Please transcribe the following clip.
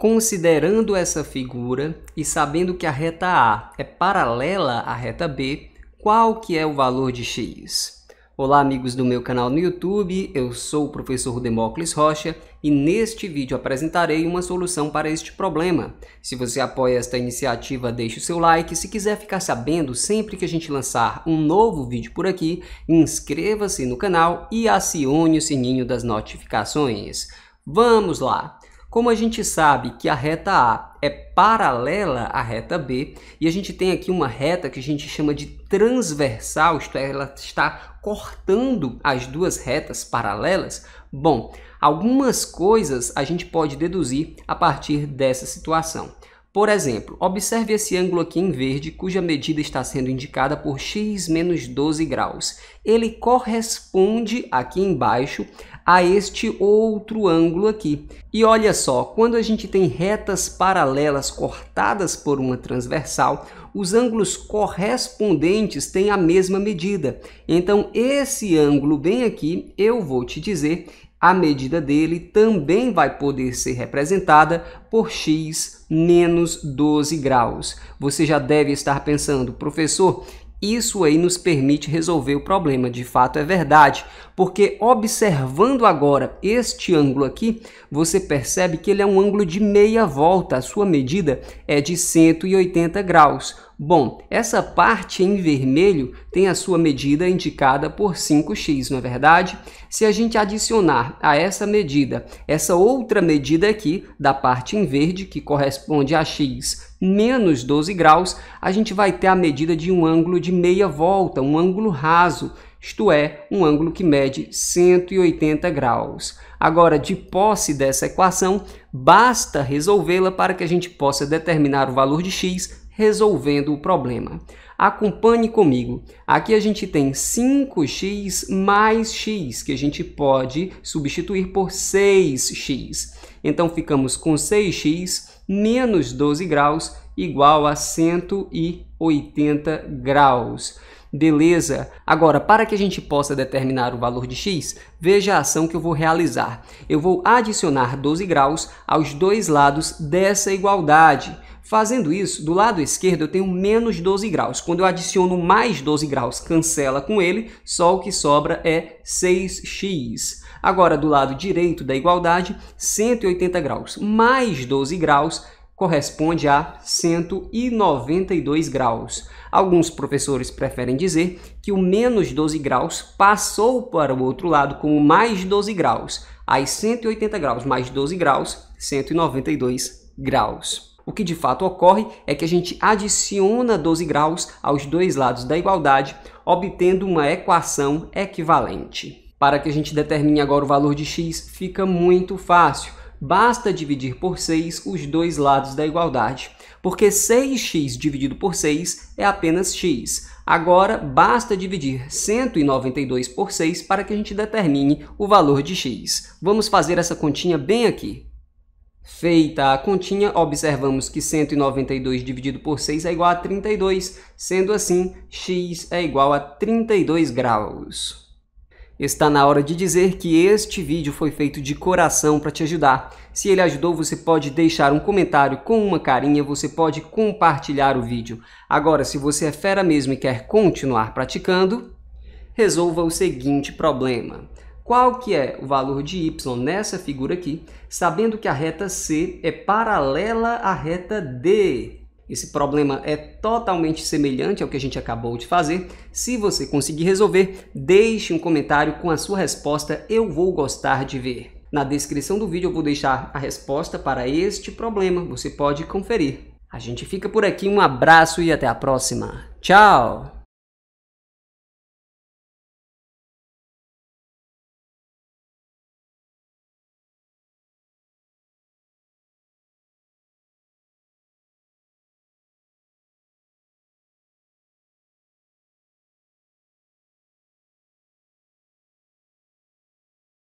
Considerando essa figura e sabendo que a reta A é paralela à reta B, qual que é o valor de x? Olá amigos do meu canal no YouTube, eu sou o professor Demócles Rocha e neste vídeo apresentarei uma solução para este problema. Se você apoia esta iniciativa, deixe o seu like. Se quiser ficar sabendo sempre que a gente lançar um novo vídeo por aqui, inscreva-se no canal e acione o sininho das notificações. Vamos lá! Como a gente sabe que a reta A é paralela à reta B e a gente tem aqui uma reta que a gente chama de transversal, isto é, ela está cortando as duas retas paralelas, bom, algumas coisas a gente pode deduzir a partir dessa situação. Por exemplo, observe esse ângulo aqui em verde, cuja medida está sendo indicada por x menos 12 graus. Ele corresponde aqui embaixo a este outro ângulo aqui. E olha só, quando a gente tem retas paralelas cortadas por uma transversal, os ângulos correspondentes têm a mesma medida. Então, esse ângulo bem aqui, eu vou te dizer, a medida dele também vai poder ser representada por x menos 12 graus. Você já deve estar pensando, professor, isso aí nos permite resolver o problema. De fato, é verdade, porque observando agora este ângulo aqui, você percebe que ele é um ângulo de meia volta. A sua medida é de 180 graus. Bom, essa parte em vermelho tem a sua medida indicada por 5x, não é verdade? Se a gente adicionar a essa medida essa outra medida aqui, da parte em verde, que corresponde a x menos 12 graus, a gente vai ter a medida de um ângulo de meia volta, um ângulo raso, isto é, um ângulo que mede 180 graus. Agora, de posse dessa equação, basta resolvê-la para que a gente possa determinar o valor de x resolvendo o problema. Acompanhe comigo. Aqui a gente tem 5x mais x, que a gente pode substituir por 6x. Então, ficamos com 6x menos 12 graus igual a 180 graus. Beleza? Agora, para que a gente possa determinar o valor de x, veja a ação que eu vou realizar. Eu vou adicionar 12 graus aos dois lados dessa igualdade. Fazendo isso, do lado esquerdo eu tenho menos 12 graus. Quando eu adiciono mais 12 graus, cancela com ele, só o que sobra é 6x. Agora, do lado direito da igualdade, 180 graus mais 12 graus corresponde a 192 graus. Alguns professores preferem dizer que o menos 12 graus passou para o outro lado como mais 12 graus. Aí 180 graus mais 12 graus, 192 graus. O que de fato ocorre é que a gente adiciona 12 graus aos dois lados da igualdade, obtendo uma equação equivalente. Para que a gente determine agora o valor de x, fica muito fácil basta dividir por 6 os dois lados da igualdade, porque 6x dividido por 6 é apenas x. Agora, basta dividir 192 por 6 para que a gente determine o valor de x. Vamos fazer essa continha bem aqui. Feita a continha, observamos que 192 dividido por 6 é igual a 32, sendo assim, x é igual a 32 graus. Está na hora de dizer que este vídeo foi feito de coração para te ajudar. Se ele ajudou, você pode deixar um comentário com uma carinha, você pode compartilhar o vídeo. Agora, se você é fera mesmo e quer continuar praticando, resolva o seguinte problema. Qual que é o valor de y nessa figura aqui, sabendo que a reta C é paralela à reta D? Esse problema é totalmente semelhante ao que a gente acabou de fazer. Se você conseguir resolver, deixe um comentário com a sua resposta, eu vou gostar de ver. Na descrição do vídeo eu vou deixar a resposta para este problema, você pode conferir. A gente fica por aqui, um abraço e até a próxima. Tchau!